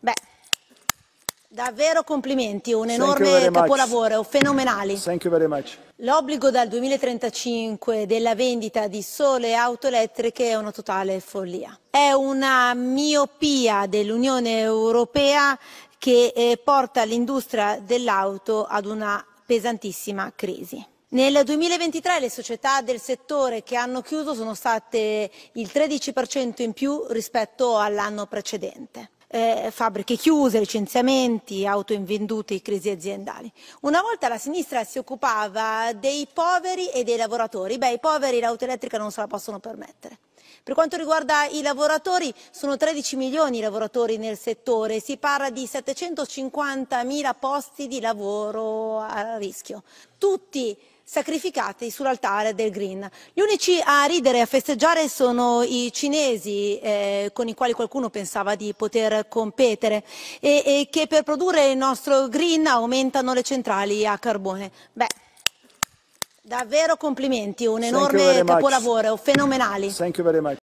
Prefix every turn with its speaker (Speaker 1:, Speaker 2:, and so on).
Speaker 1: Beh, davvero complimenti, un enorme capolavoro, fenomenali. L'obbligo dal 2035 della vendita di sole auto elettriche è una totale follia. È una miopia dell'Unione Europea che eh, porta l'industria dell'auto ad una pesantissima crisi. Nel 2023 le società del settore che hanno chiuso sono state il 13% in più rispetto all'anno precedente eh, fabbriche chiuse, licenziamenti, auto invendute, crisi aziendali. Una volta la sinistra si occupava dei poveri e dei lavoratori, beh i poveri l'auto elettrica non se la possono permettere. Per quanto riguarda i lavoratori, sono 13 milioni i lavoratori nel settore, si parla di 750 mila posti di lavoro a rischio. Tutti sacrificati sull'altare del green. Gli unici a ridere e a festeggiare sono i cinesi eh, con i quali qualcuno pensava di poter competere e, e che per produrre il nostro green aumentano le centrali a carbone. Beh, davvero
Speaker 2: complimenti, un enorme capolavoro, fenomenali.